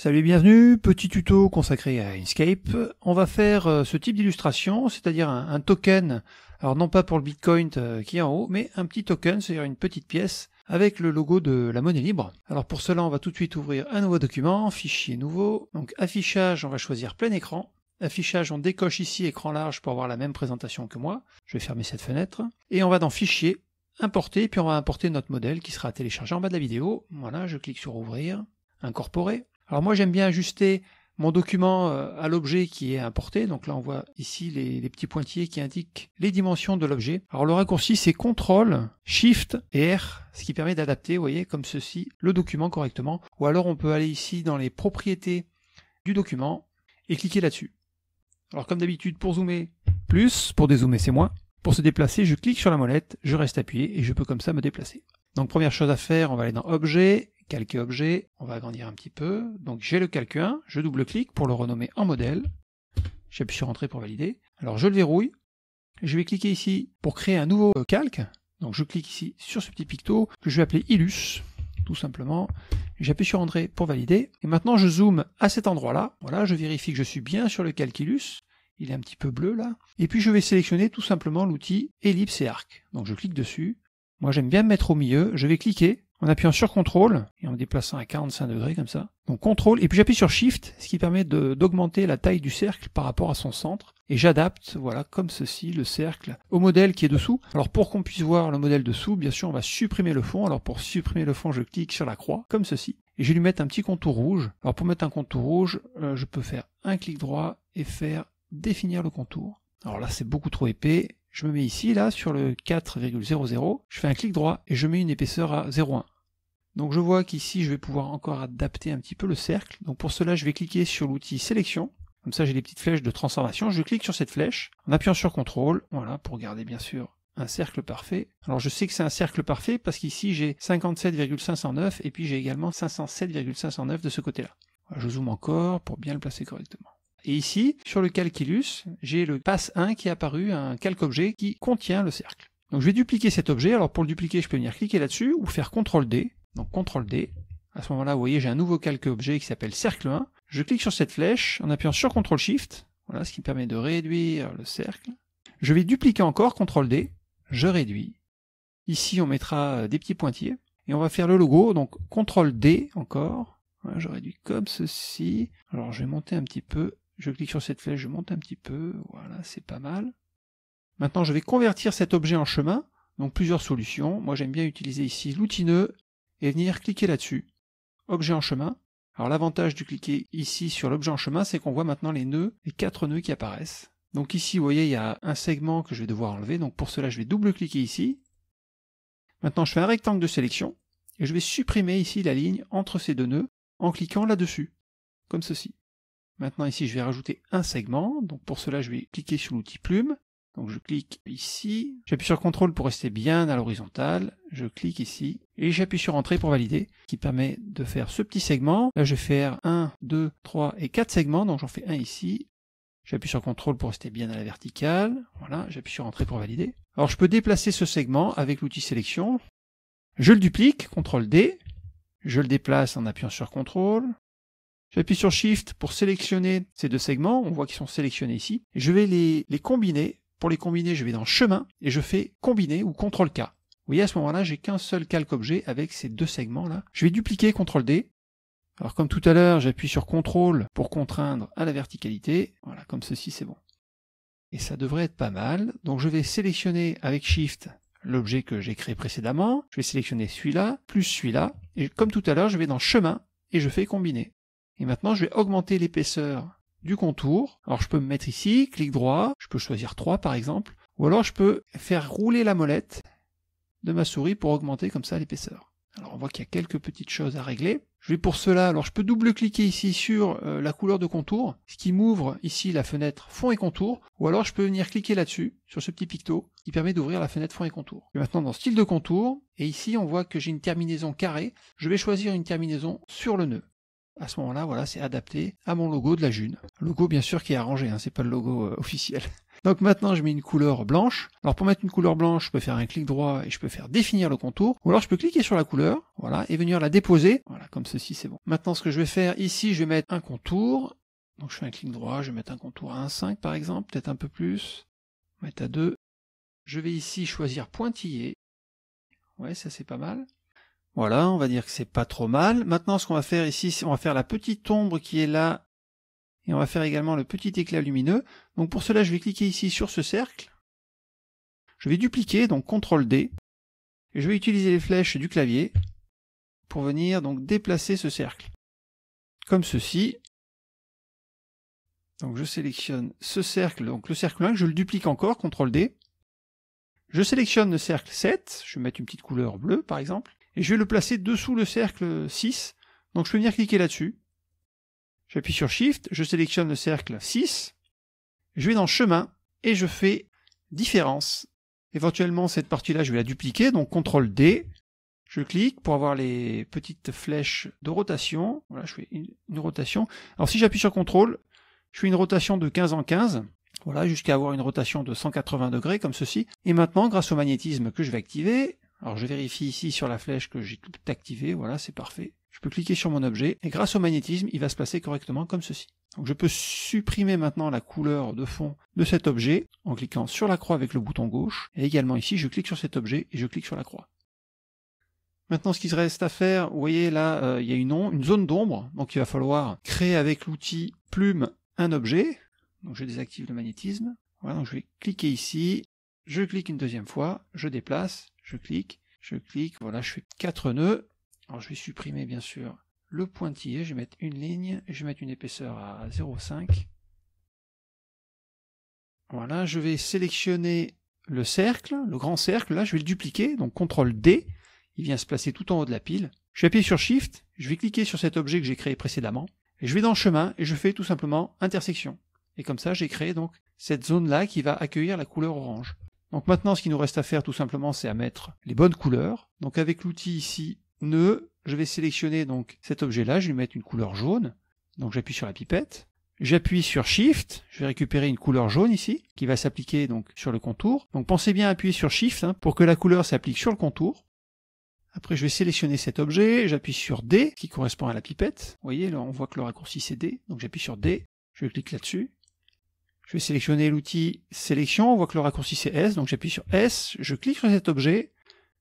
Salut et bienvenue, petit tuto consacré à Inkscape. On va faire euh, ce type d'illustration, c'est-à-dire un, token, alors non pas pour le Bitcoin euh, qui est en haut, mais un petit token, c'est-à-dire une petite pièce avec le logo de la monnaie libre. Alors pour cela, on va tout de suite ouvrir un nouveau document, fichier nouveau, donc affichage, on va choisir plein écran. Affichage, on décoche ici écran large pour avoir la même présentation que moi. Je vais fermer cette fenêtre. Et on va dans fichier, importer, puis on va importer notre modèle qui sera téléchargé en bas de la vidéo. Voilà, je clique sur ouvrir, incorporer. Alors moi j'aime bien ajuster mon document euh, à l'objet qui est importé. Donc là on voit ici les, petits pointillés qui indiquent les dimensions de l'objet. Alors le raccourci c'est CTRL, SHIFT et R, ce qui permet d'adapter, vous voyez, comme ceci, le document correctement. Ou alors on peut aller ici dans les propriétés du document et cliquer là-dessus. Alors comme d'habitude pour zoomer plus, pour dézoomer c'est moins. Pour se déplacer, je clique sur la molette, je reste appuyé et je peux comme ça me déplacer. Donc première chose à faire, on va aller dans Objet, calquer objet, on va agrandir un petit peu. Donc j'ai le calque 1, je double-clique pour le renommer en modèle. J'appuie sur entrée pour valider. Alors je le verrouille. Je vais cliquer ici pour créer un nouveau calque. Donc je clique ici sur ce petit picto que je vais appeler Illus, tout simplement. J'appuie sur entrée pour valider. Et maintenant je zoome à cet endroit-là. Voilà, je vérifie que je suis bien sur le calque Illus. Il est un petit peu bleu là. Et puis je vais sélectionner tout simplement l'outil ellipse et arc. Donc je clique dessus. Moi j'aime bien me mettre au milieu. Je vais cliquer en appuyant sur CTRL et en me déplaçant à 45 degrés comme ça. Donc CTRL et puis j'appuie sur SHIFT, ce qui permet d'augmenter la taille du cercle par rapport à son centre. Et j'adapte, voilà, comme ceci, le cercle au modèle qui est dessous. Alors pour qu'on puisse voir le modèle dessous, bien sûr, on va supprimer le fond. Alors pour supprimer le fond, je clique sur la croix, comme ceci. Et je vais lui mettre un petit contour rouge. Alors pour mettre un contour rouge, euh, je peux faire un clic droit et faire définir le contour. Alors là, c'est beaucoup trop épais je me mets ici, là, sur le 4,00, je fais un clic droit et je mets une épaisseur à 0,1. Donc je vois qu'ici, je vais pouvoir encore adapter un petit peu le cercle. Donc pour cela, je vais cliquer sur l'outil sélection. Comme ça, j'ai les petites flèches de transformation. Je clique sur cette flèche en appuyant sur CTRL, voilà, pour garder bien sûr un cercle parfait. Alors je sais que c'est un cercle parfait parce qu'ici j'ai 57,509 et puis j'ai également 507,509 de ce côté-là. Je zoome encore pour bien le placer correctement. Et ici, sur le calculus, j'ai le passe 1 qui est apparu, un calque objet qui contient le cercle. Donc je vais dupliquer cet objet. Alors pour le dupliquer, je peux venir cliquer là-dessus ou faire CTRL D. Donc CTRL D. À ce moment-là, vous voyez, j'ai un nouveau calque objet qui s'appelle cercle 1. Je clique sur cette flèche en appuyant sur CTRL SHIFT. Voilà, ce qui permet de réduire le cercle. Je vais dupliquer encore, CTRL D. Je réduis. Ici, on mettra des petits pointillés. Et on va faire le logo. Donc CTRL D encore. je réduis comme ceci. Alors je vais monter un petit peu. Je clique sur cette flèche, je monte un petit peu, voilà, c'est pas mal. Maintenant, je vais convertir cet objet en chemin, donc plusieurs solutions. Moi, j'aime bien utiliser ici l'outil nœud et venir cliquer là-dessus. Objet en chemin. Alors, l'avantage du cliquer ici sur l'objet en chemin, c'est qu'on voit maintenant les nœuds, les quatre nœuds qui apparaissent. Donc ici, vous voyez, il y a un segment que je vais devoir enlever. Donc pour cela, je vais double-cliquer ici. Maintenant, je fais un rectangle de sélection et je vais supprimer ici la ligne entre ces deux nœuds en cliquant là-dessus, comme ceci. Maintenant ici, je vais rajouter un segment. Donc pour cela, je vais cliquer sur l'outil plume. Donc je clique ici, j'appuie sur CTRL pour rester bien à l'horizontale, je clique ici, et j'appuie sur Entrée pour valider, qui permet de faire ce petit segment. Là je vais faire 1, 2, 3 et 4 segments, donc j'en fais un ici. J'appuie sur CTRL pour rester bien à la verticale, voilà, j'appuie sur Entrée pour valider. Alors je peux déplacer ce segment avec l'outil Sélection. Je le duplique, CTRL D, je le déplace en appuyant sur CTRL, J'appuie sur Shift pour sélectionner ces deux segments. On voit qu'ils sont sélectionnés ici. Je vais les, combiner. Pour les combiner, je vais dans Chemin et je fais Combiner ou CTRL K. Vous voyez, à ce moment-là, j'ai qu'un seul calque objet avec ces deux segments-là. Je vais dupliquer CTRL D. Alors, comme tout à l'heure, j'appuie sur CTRL pour contraindre à la verticalité. Voilà, comme ceci, c'est bon. Et ça devrait être pas mal. Donc, je vais sélectionner avec Shift l'objet que j'ai créé précédemment. Je vais sélectionner celui-là, plus celui-là. Et comme tout à l'heure, je vais dans Chemin et je fais Combiner. Et maintenant, je vais augmenter l'épaisseur du contour. Alors, je peux me mettre ici, clic droit, je peux choisir 3 par exemple, ou alors je peux faire rouler la molette de ma souris pour augmenter comme ça l'épaisseur. Alors, on voit qu'il y a quelques petites choses à régler. Je vais pour cela, alors je peux double-cliquer ici sur euh, la couleur de contour, ce qui m'ouvre ici la fenêtre fond et contour, ou alors je peux venir cliquer là-dessus, sur ce petit picto, qui permet d'ouvrir la fenêtre fond et contour. Je vais maintenant dans style de contour, et ici on voit que j'ai une terminaison carrée, je vais choisir une terminaison sur le nœud à ce moment-là, voilà, c'est adapté à mon logo de la June. Logo bien sûr qui est arrangé, hein, c'est pas le logo euh, officiel. Donc maintenant, je mets une couleur blanche. Alors pour mettre une couleur blanche, je peux faire un clic droit et je peux faire définir le contour. Ou alors je peux cliquer sur la couleur, voilà, et venir la déposer. Voilà, comme ceci, c'est bon. Maintenant, ce que je vais faire ici, je vais mettre un contour. Donc je fais un clic droit, je vais mettre un contour à 1,5 par exemple, peut-être un peu plus. mettre à 2. Je vais ici choisir pointillé. Ouais, ça c'est pas mal. Voilà, on va dire que c'est pas trop mal. Maintenant, ce qu'on va faire ici, c'est on va faire la petite ombre qui est là. Et on va faire également le petit éclat lumineux. Donc pour cela, je vais cliquer ici sur ce cercle. Je vais dupliquer, donc CTRL D. Et je vais utiliser les flèches du clavier pour venir donc déplacer ce cercle. Comme ceci. Donc je sélectionne ce cercle, donc le cercle 1, je le duplique encore, CTRL D. Je sélectionne le cercle 7, je vais mettre une petite couleur bleue par exemple et je vais le placer dessous le cercle 6. Donc je peux venir cliquer là-dessus. J'appuie sur Shift, je sélectionne le cercle 6, je vais dans Chemin et je fais Différence. Éventuellement, cette partie-là, je vais la dupliquer, donc CTRL D. Je clique pour avoir les petites flèches de rotation. Voilà, je fais une, rotation. Alors si j'appuie sur CTRL, je fais une rotation de 15 en 15. Voilà, jusqu'à avoir une rotation de 180 degrés comme ceci. Et maintenant, grâce au magnétisme que je vais activer, alors je vérifie ici sur la flèche que j'ai tout activé, voilà, c'est parfait. Je peux cliquer sur mon objet, et grâce au magnétisme, il va se placer correctement comme ceci. Donc je peux supprimer maintenant la couleur de fond de cet objet en cliquant sur la croix avec le bouton gauche, et également ici, je clique sur cet objet et je clique sur la croix. Maintenant, ce qu'il reste à faire, vous voyez là, euh, il y a une, une zone d'ombre, donc il va falloir créer avec l'outil plume un objet. Donc je désactive le magnétisme. donc je vais cliquer ici, je clique une deuxième fois, je déplace, je clique, je clique, voilà, je fais 4 nœuds. Alors je vais supprimer bien sûr le pointillé, je vais mettre une ligne, je vais mettre une épaisseur à 0,5. Voilà, je vais sélectionner le cercle, le grand cercle, là je vais le dupliquer, donc CTRL D, il vient se placer tout en haut de la pile. Je vais appuyer sur Shift, je vais cliquer sur cet objet que j'ai créé précédemment, et je vais dans le chemin et je fais tout simplement intersection. Et comme ça j'ai créé donc cette zone là qui va accueillir la couleur orange. Donc maintenant, ce qu'il nous reste à faire tout simplement, c'est à mettre les bonnes couleurs. Donc avec l'outil ici, nœud, je vais sélectionner donc cet objet-là, je vais lui mettre une couleur jaune. Donc j'appuie sur la pipette. J'appuie sur Shift, je vais récupérer une couleur jaune ici, qui va s'appliquer donc sur le contour. Donc pensez bien à appuyer sur Shift hein, pour que la couleur s'applique sur le contour. Après, je vais sélectionner cet objet, j'appuie sur D, qui correspond à la pipette. Vous voyez, là, on voit que le raccourci c'est D, donc j'appuie sur D, je clique là-dessus. Je vais sélectionner l'outil sélection. On voit que le raccourci c'est S, donc j'appuie sur S, je clique sur cet objet,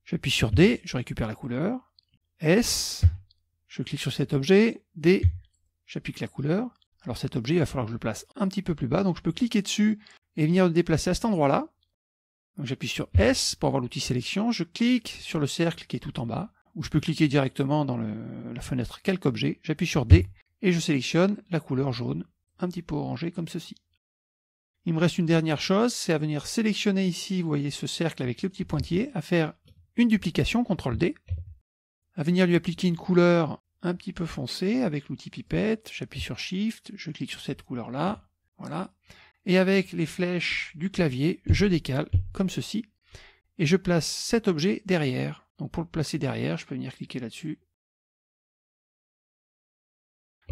j'appuie sur D, je récupère la couleur. S, je clique sur cet objet, D, j'applique la couleur. Alors cet objet, il va falloir que je le place un petit peu plus bas, donc je peux cliquer dessus et venir le déplacer à cet endroit-là. J'appuie sur S pour avoir l'outil sélection, je clique sur le cercle qui est tout en bas, ou je peux cliquer directement dans la fenêtre Calque objet, j'appuie sur D et je sélectionne la couleur jaune, un petit peu orangée comme ceci. Il me reste une dernière chose, c'est à venir sélectionner ici, vous voyez ce cercle avec le petit pointier, à faire une duplication, CTRL D, à venir lui appliquer une couleur un petit peu foncée avec l'outil pipette, j'appuie sur Shift, je clique sur cette couleur-là, voilà, et avec les flèches du clavier, je décale comme ceci, et je place cet objet derrière. Donc pour le placer derrière, je peux venir cliquer là-dessus.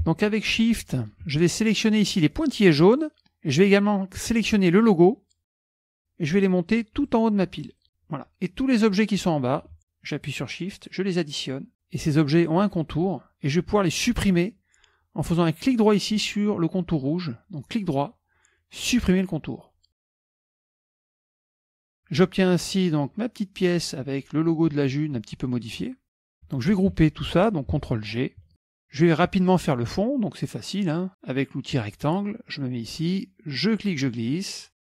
Donc avec Shift, je vais sélectionner ici les pointillés jaunes, je vais également sélectionner le logo et je vais les monter tout en haut de ma pile. Voilà. Et tous les objets qui sont en bas, j'appuie sur Shift, je les additionne et ces objets ont un contour et je vais pouvoir les supprimer en faisant un clic droit ici sur le contour rouge. Donc clic droit, supprimer le contour. J'obtiens ainsi donc ma petite pièce avec le logo de la June un petit peu modifié. Donc je vais grouper tout ça, donc CTRL G, je vais rapidement faire le fond, donc c'est facile. Hein. Avec l'outil rectangle, je me mets ici, je clique, je glisse.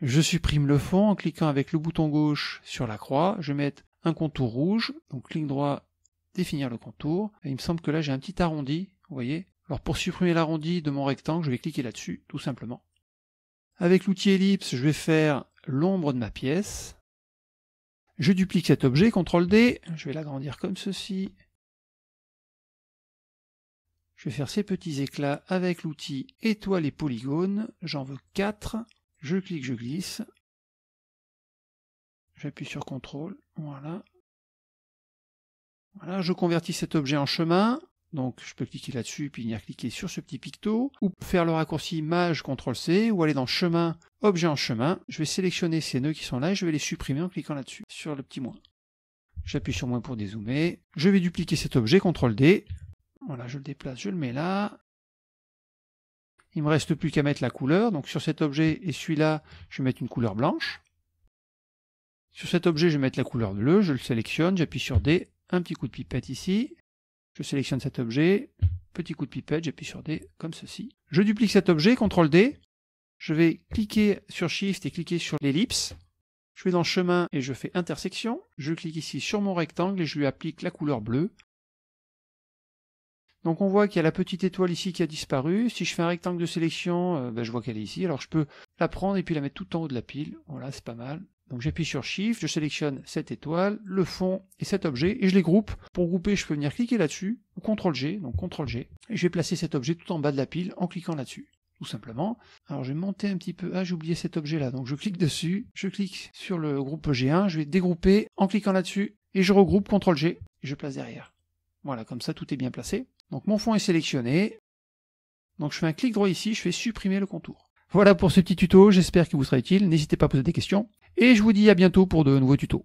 Je supprime le fond en cliquant avec le bouton gauche sur la croix. Je vais mettre un contour rouge, donc clic droit, définir le contour. Et il me semble que là j'ai un petit arrondi, vous voyez. Alors pour supprimer l'arrondi de mon rectangle, je vais cliquer là-dessus, tout simplement. Avec l'outil ellipse, je vais faire l'ombre de ma pièce. Je duplique cet objet, CTRL D, je vais l'agrandir comme ceci, je vais faire ces petits éclats avec l'outil étoile et polygones. J'en veux 4. Je clique, je glisse. J'appuie sur CTRL. Voilà. Voilà, je convertis cet objet en chemin. Donc je peux cliquer là-dessus, puis venir cliquer sur ce petit picto, ou faire le raccourci Image, CTRL-C, ou aller dans Chemin, Objet en chemin. Je vais sélectionner ces nœuds qui sont là et je vais les supprimer en cliquant là-dessus, sur le petit moins. J'appuie sur moins pour dézoomer. Je vais dupliquer cet objet, CTRL-D. Voilà, je le déplace, je le mets là. Il me reste plus qu'à mettre la couleur. Donc sur cet objet et celui-là, je vais mettre une couleur blanche. Sur cet objet, je vais mettre la couleur bleue. Je le sélectionne, j'appuie sur D, un petit coup de pipette ici. Je sélectionne cet objet, petit coup de pipette, j'appuie sur D comme ceci. Je duplique cet objet, CTRL D. Je vais cliquer sur Shift et cliquer sur l'ellipse. Je vais dans Chemin et je fais Intersection. Je clique ici sur mon rectangle et je lui applique la couleur bleue. Donc on voit qu'il y a la petite étoile ici qui a disparu. Si je fais un rectangle de sélection, euh, ben, je vois qu'elle est ici. Alors je peux la prendre et puis la mettre tout en haut de la pile. Voilà, c'est pas mal. Donc j'appuie sur Shift, je sélectionne cette étoile, le fond et cet objet, et je les groupe. Pour grouper, je peux venir cliquer là-dessus, ou CTRL-G, donc CTRL-G, et je vais placer cet objet tout en bas de la pile en cliquant là-dessus, tout simplement. Alors je vais monter un petit peu, ah j'ai oublié cet objet là, donc je clique dessus, je clique sur le groupe G1, je vais dégrouper en cliquant là-dessus, et je regroupe CTRL-G, et je place derrière. Voilà, comme ça tout est bien placé. Donc mon fond est sélectionné. Donc je fais un clic droit ici, je fais supprimer le contour. Voilà pour ce petit tuto, j'espère qu'il vous sera utile. N'hésitez pas à poser des questions. Et je vous dis à bientôt pour de nouveaux tutos.